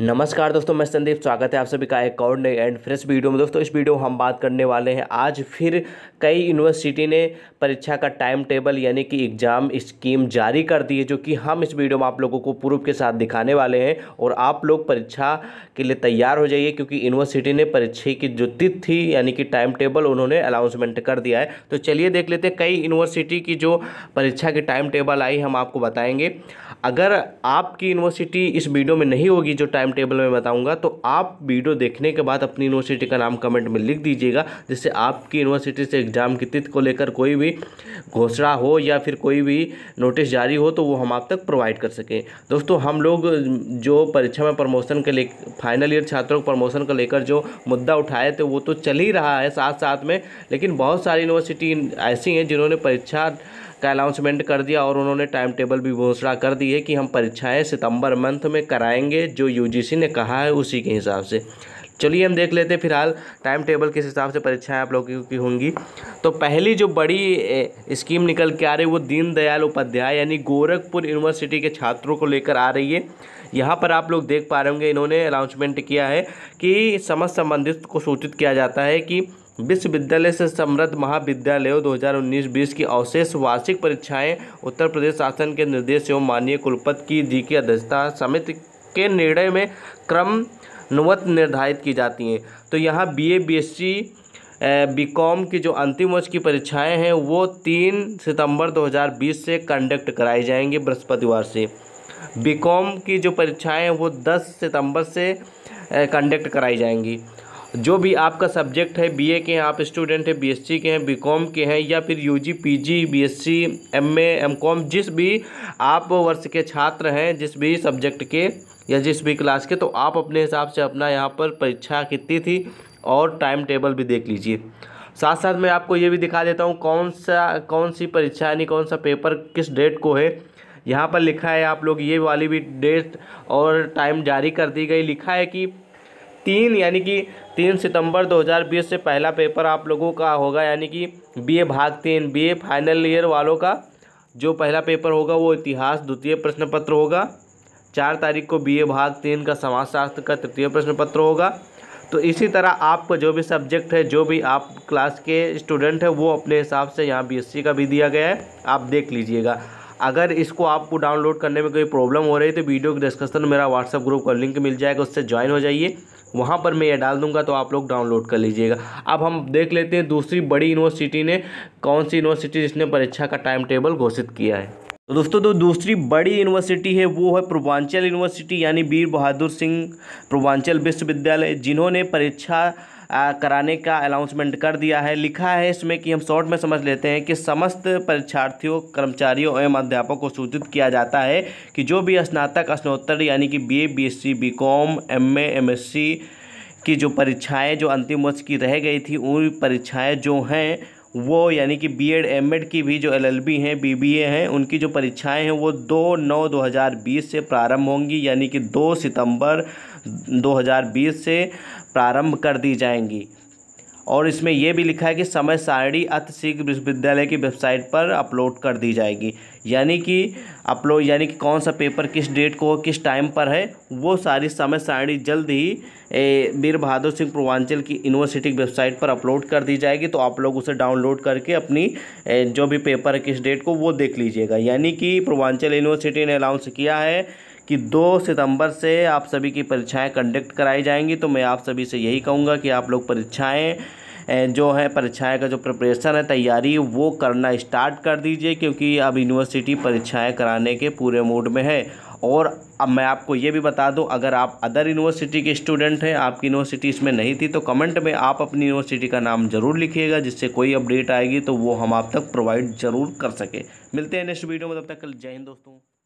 नमस्कार दोस्तों मैं संदीप स्वागत है आप सभी का एक और नई एंड फ्रेश वीडियो में दोस्तों इस वीडियो में हम बात करने वाले हैं आज फिर कई यूनिवर्सिटी ने परीक्षा का टाइम टेबल यानी कि एग्ज़ाम स्कीम जारी कर दी है जो कि हम इस वीडियो में आप लोगों को प्रूफ के साथ दिखाने वाले हैं और आप लोग परीक्षा के लिए तैयार हो जाइए क्योंकि यूनिवर्सिटी ने परीक्षा की जो तिथि यानी कि टाइम टेबल उन्होंने अनाउंसमेंट कर दिया है तो चलिए देख लेते हैं कई यूनिवर्सिटी की जो परीक्षा की टाइम टेबल आई हम आपको बताएँगे अगर आपकी यूनिवर्सिटी इस वीडियो में नहीं होगी जो टाइम टाइम टेबल में बताऊंगा तो आप वीडियो देखने के बाद अपनी यूनिवर्सिटी का नाम कमेंट में लिख दीजिएगा जिससे आपकी यूनिवर्सिटी से एग्ज़ाम की तिथि को लेकर कोई भी घोषणा हो या फिर कोई भी नोटिस जारी हो तो वो हम आप तक प्रोवाइड कर सकें दोस्तों हम लोग जो परीक्षा में प्रमोशन के ले फाइनल ईयर छात्रों को प्रमोशन को लेकर जो मुद्दा उठाए थे वो तो चल ही रहा है साथ साथ में लेकिन बहुत सारी यूनिवर्सिटी ऐसी हैं जिन्होंने परीक्षा का अनाउंसमेंट कर दिया और उन्होंने टाइम टेबल भी घोषणा कर दी है कि हम परीक्षाएं सितंबर मंथ में कराएंगे जो यूजीसी ने कहा है उसी के हिसाब से चलिए हम देख लेते हैं फिलहाल टाइम टेबल किस हिसाब से परीक्षाएं आप लोगों की होंगी तो पहली जो बड़ी स्कीम निकल के आ रही है वो दीनदयाल उपाध्याय यानी गोरखपुर यूनिवर्सिटी के छात्रों को लेकर आ रही है यहाँ पर आप लोग देख पा रहे होंगे इन्होंने अनाउंसमेंट किया है कि समस्त संबंधित को सूचित किया जाता है कि विश्वविद्यालय से समृद्ध महाविद्यालयों 2019-20 की अवशेष वार्षिक परीक्षाएं उत्तर प्रदेश शासन के निर्देश एवं माननीय कुलपति की जी की अध्यक्षता समिति के निर्णय में क्रम क्रमनुवत निर्धारित की जाती हैं तो यहाँ B A B S C B Com की जो अंतिम वर्ष की परीक्षाएं हैं वो तीन सितंबर 2020 से कंडक्ट कराई जाएंगी बृहस्पतिवार से बी की जो परीक्षाएँ हैं वो दस सितम्बर से कंडक्ट कराई जाएंगी जो भी आपका सब्जेक्ट है बीए के हैं आप स्टूडेंट हैं बीएससी के हैं बीकॉम के हैं या फिर UG PG BSc MA MCom जिस भी आप वर्ष के छात्र हैं जिस भी सब्जेक्ट के या जिस भी क्लास के तो आप अपने हिसाब से अपना यहाँ पर परीक्षा कितनी थी और टाइम टेबल भी देख लीजिए साथ साथ मैं आपको ये भी दिखा देता हूँ कौन सा कौन सी परीक्षा यानी कौन सा पेपर किस डेट को है यहाँ पर लिखा है आप लोग ये वाली भी डेट और टाइम जारी कर दी गई लिखा है कि तीन यानी कि तीन सितंबर 2020 से पहला पेपर आप लोगों का होगा यानी कि बीए भाग तीन बीए फाइनल ईयर वालों का जो पहला पेपर होगा वो इतिहास द्वितीय प्रश्न पत्र होगा चार तारीख को बीए भाग तीन का समाजशास्त्र का तृतीय प्रश्न पत्र होगा तो इसी तरह आपको जो भी सब्जेक्ट है जो भी आप क्लास के स्टूडेंट हैं वो अपने हिसाब से यहाँ बी का भी दिया गया है आप देख लीजिएगा अगर इसको आपको डाउनलोड करने में कोई प्रॉब्लम हो रही है तो वीडियो के डिस्कशन मेरा व्हाट्सअप ग्रुप का लिंक मिल जाएगा उससे ज्वाइन हो जाइए वहाँ पर मैं यह डाल दूँगा तो आप लोग डाउनलोड कर लीजिएगा अब हम देख लेते हैं दूसरी बड़ी यूनिवर्सिटी ने कौन सी यूनिवर्सिटी जिसने परीक्षा का टाइम टेबल घोषित किया है तो दोस्तों जो तो दूसरी बड़ी यूनिवर्सिटी है वो है पूर्वांचल यूनिवर्सिटी यानी वीर बहादुर सिंह पूर्वांचल विश्वविद्यालय जिन्होंने परीक्षा कराने का अनाउंसमेंट कर दिया है लिखा है इसमें कि हम शॉर्ट में समझ लेते हैं कि समस्त परीक्षार्थियों कर्मचारियों एवं अध्यापकों को सूचित किया जाता है कि जो भी स्नातक स्नोत्तर यानी कि B A B S C B com M M S C की जो परीक्षाएँ जो अंतिम वर्ष की रह गई थी उन परीक्षाएँ जो हैं वो यानी कि बी एड एम एड की भी जो एल एल बी हैं बी बी ए हैं उनकी जो परीक्षाएं हैं वो दो नौ दो हज़ार बीस से प्रारंभ होंगी यानी कि दो सितंबर दो हज़ार बीस से प्रारंभ कर दी जाएंगी और इसमें यह भी लिखा है कि समय सारणी सिख विश्वविद्यालय की वेबसाइट पर अपलोड कर दी जाएगी यानी कि अपलोड यानी कि कौन सा पेपर किस डेट को किस टाइम पर है वो सारी समय सारणी जल्द ही वीर बहादुर सिंह पूर्वांचल की यूनिवर्सिटी की वेबसाइट पर अपलोड कर दी जाएगी तो आप लोग उसे डाउनलोड करके अपनी जो भी पेपर है किस डेट को वो देख लीजिएगा यानी कि पूर्वांचल यूनिवर्सिटी ने अनाउंस किया है कि 2 सितंबर से आप सभी की परीक्षाएं कंडक्ट कराई जाएंगी तो मैं आप सभी से यही कहूँगा कि आप लोग परीक्षाएं जो है परीक्षाएं का जो प्रिपरेशन है तैयारी वो करना स्टार्ट कर दीजिए क्योंकि अब यूनिवर्सिटी परीक्षाएं कराने के पूरे मूड में है और अब मैं आपको ये भी बता दूं अगर आप अदर यूनिवर्सिटी के स्टूडेंट हैं आपकी यूनिवर्सिटी इसमें नहीं थी तो कमेंट में आप अपनी यूनिवर्सिटी का नाम ज़रूर लिखिएगा जिससे कोई अपडेट आएगी तो वो हम आप तक प्रोवाइड ज़रूर कर सकें मिलते हैं नेक्स्ट वीडियो में तब तक कल जय हिंद दोस्तों